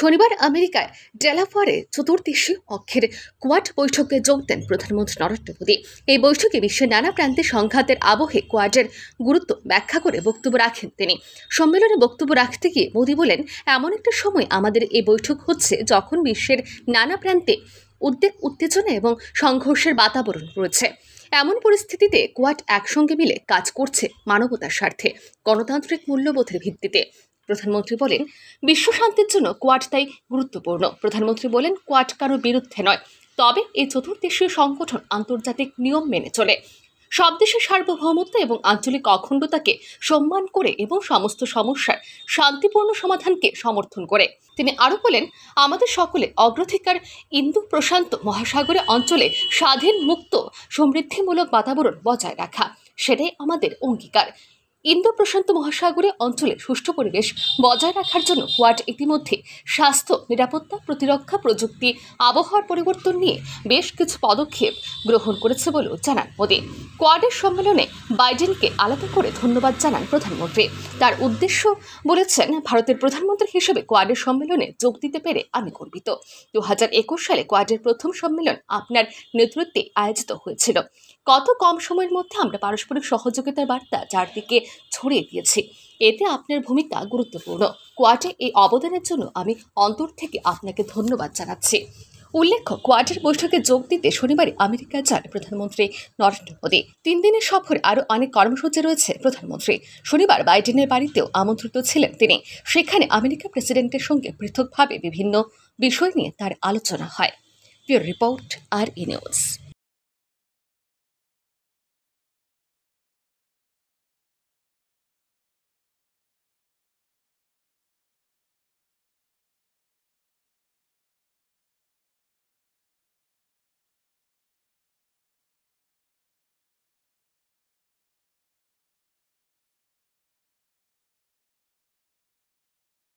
শনিবার আমেরিকায় ডেলাফারে চতুর্দেশী অক্ষের কোয়াড বৈঠকে যোগ দেন প্রধানমন্ত্রী নরেন্দ্র মোদী এই বৈঠকে বিশ্বের নানা প্রান্তে সংঘাতের আবহে কোয়াডের গুরুত্ব ব্যাখ্যা করে বক্তব্য রাখেন তিনি সম্মেলনে বক্তব্য রাখতে গিয়ে মোদী বলেন এমন একটা সময় আমাদের এই বৈঠক হচ্ছে যখন বিশ্বের নানা প্রান্তে উদ্বেগ উত্তেজনা এবং সংঘর্ষের বাতাবরণ রয়েছে এমন পরিস্থিতিতে কোয়াট একসঙ্গে মিলে কাজ করছে মানবতার স্বার্থে গণতান্ত্রিক মূল্যবোধের ভিত্তিতে প্রধানমন্ত্রী বলেন বিশ্বশান্তির জন্য কোয়াড তাই গুরুত্বপূর্ণ প্রধানমন্ত্রী বলেন কোয়াড কারো বিরুদ্ধে নয় তবে এই চতুর্দেশীয় সংগঠন আন্তর্জাতিক নিয়ম মেনে চলে সব দেশের সার্বভৌমত্ব এবং আঞ্চলিক অখণ্ডতাকে সম্মান করে এবং সমস্ত সমস্যার শান্তিপূর্ণ সমাধানকে সমর্থন করে তিনি আরও বলেন আমাদের সকলে অগ্রাধিকার ইন্দু প্রশান্ত মহাসাগরে অঞ্চলে স্বাধীন মুক্ত সমৃদ্ধিমূলক বাতাবরণ বজায় রাখা সেটাই আমাদের অঙ্গীকার ইন্দো প্রশান্ত মহাসাগরীয় অঞ্চলে সুষ্ঠু পরিবেশ বজায় রাখার জন্য কোয়াড ইতিমধ্যে স্বাস্থ্য নিরাপত্তা প্রতিরক্ষা প্রযুক্তি আবহাওয়ার পরিবর্তন নিয়ে বেশ কিছু পদক্ষেপ গ্রহণ করেছে বলেও জানান মোদী কোয়াডের সম্মেলনে বাইডেনকে আলাদা করে ধন্যবাদ জানান প্রধানমন্ত্রী তার উদ্দেশ্য বলেছেন ভারতের প্রধানমন্ত্রী হিসেবে কোয়াডের সম্মেলনে যোগ দিতে পেরে আমি গর্বিত দু সালে কোয়াডের প্রথম সম্মেলন আপনার নেতৃত্বে আয়োজিত হয়েছিল কত কম সময়ের মধ্যে আমরা পারস্পরিক সহযোগিতার বার্তা চারদিকে ছড়িয়ে দিয়েছি এতে আপনার ভূমিকা গুরুত্বপূর্ণ কোয়ার্টে এই অবদানের জন্য আমি অন্তর থেকে আপনাকে ধন্যবাদ জানাচ্ছি উল্লেখ্য কোয়াটের বৈঠকে যোগ দিতে শনিবারে আমেরিকা যান প্রধানমন্ত্রী নরেন্দ্র মোদী তিন দিনের সফরে আরও অনেক কর্মসূচি রয়েছে প্রধানমন্ত্রী শনিবার বাইডেনের বাড়িতেও আমন্ত্রিত ছিলেন তিনি সেখানে আমেরিকা প্রেসিডেন্টের সঙ্গে পৃথকভাবে বিভিন্ন বিষয় নিয়ে তার আলোচনা হয় রিপোর্ট আর ইনিউজ